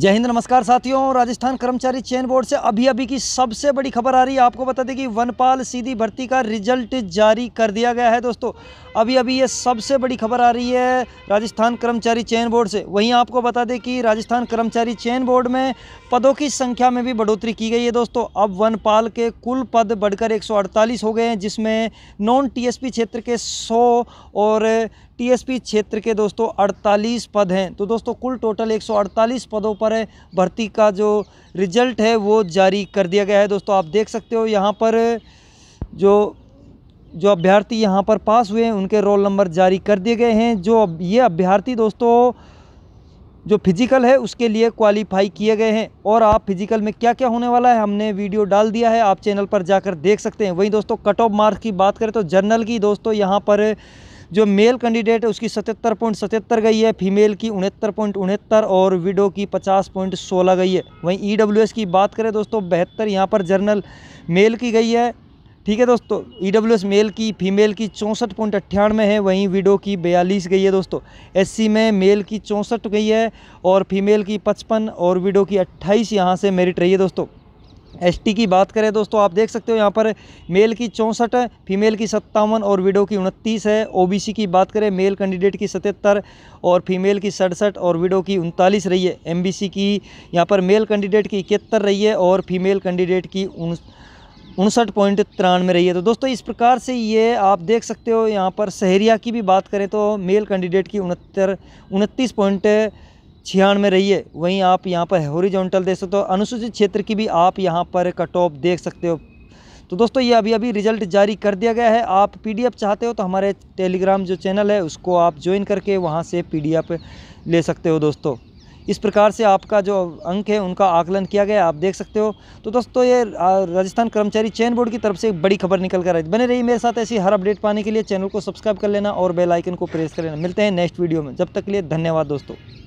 जय हिंद नमस्कार साथियों राजस्थान कर्मचारी चयन बोर्ड से अभी अभी की सबसे बड़ी खबर आ रही है आपको बता दें कि वनपाल सीधी भर्ती का रिजल्ट जारी कर दिया गया है दोस्तों अभी अभी ये सबसे बड़ी खबर आ रही है राजस्थान कर्मचारी चयन बोर्ड से वहीं आपको बता दें कि राजस्थान कर्मचारी चयन बोर्ड में पदों की संख्या में भी बढ़ोतरी की गई है दोस्तों अब वनपाल के कुल पद बढ़कर एक हो गए हैं जिसमें नॉन टी क्षेत्र के सौ और टीएसपी क्षेत्र के दोस्तों 48 पद हैं तो दोस्तों कुल टोटल 148 पदों पर भर्ती का जो रिजल्ट है वो जारी कर दिया गया है दोस्तों आप देख सकते हो यहाँ पर जो जो अभ्यर्थी यहाँ पर पास हुए हैं उनके रोल नंबर जारी कर दिए गए हैं जो ये अभ्यर्थी दोस्तों जो फिजिकल है उसके लिए क्वालिफाई किए गए हैं और आप फिजिकल में क्या क्या होने वाला है हमने वीडियो डाल दिया है आप चैनल पर जाकर देख सकते हैं वहीं दोस्तों कट ऑफ मार्क्स की बात करें तो जर्नल की दोस्तों यहाँ पर जो मेल कैंडिडेट है उसकी सतहत्तर पॉइंट सतहत्तर गई है फीमेल की उनहत्तर पॉइंट उनहत्तर और विडो की पचास पॉइंट सोलह गई है वहीं ई e की बात करें दोस्तों बेहतर यहाँ पर जर्नल मेल की गई है ठीक है दोस्तों ई e मेल की फीमेल की चौंसठ पॉइंट अट्ठानवे है वहीं विडो की बयालीस गई है दोस्तों एससी में मेल की चौंसठ गई है और फीमेल की पचपन और विडो की अट्ठाईस यहाँ से मेरिट रही है दोस्तों एसटी की बात करें दोस्तों आप देख सकते हो यहाँ पर मेल की चौंसठ फीमेल की सत्तावन और विडो की उनतीस है ओबीसी की बात करें मेल कैंडिडेट की सतहत्तर और फीमेल की सड़सठ और विडो की उनतालीस रही है एमबीसी की यहाँ पर मेल कैंडिडेट की इकहत्तर रही है और फीमेल कैंडिडेट की उन उनसठ पॉइंट तिरानवे रही है तो दोस्तों इस प्रकार से ये आप देख सकते हो यहाँ पर शहरिया की भी बात करें तो मेल कैंडिडेट की उनहत्तर उनतीस पॉइंट छियान में रहिए वहीं आप यहाँ पर हॉरिजॉन्टल देख सकते हो अनुसूचित क्षेत्र की भी आप यहाँ पर कट ऑफ देख सकते हो तो दोस्तों ये अभी अभी रिजल्ट जारी कर दिया गया है आप पीडीएफ चाहते हो तो हमारे टेलीग्राम जो चैनल है उसको आप ज्वाइन करके वहाँ से पीडीएफ ले सकते हो दोस्तों इस प्रकार से आपका जो अंक है उनका आकलन किया गया आप देख सकते हो तो दोस्तों ये राजस्थान कर्मचारी चयन बोर्ड की तरफ से एक बड़ी खबर निकल कर आई बने रही मेरे साथ ऐसी हर अपडेट पाने के लिए चैनल को सब्सक्राइब कर लेना और बेल आइकन को प्रेस कर लेना मिलते हैं नेक्स्ट वीडियो में जब तक के लिए धन्यवाद दोस्तों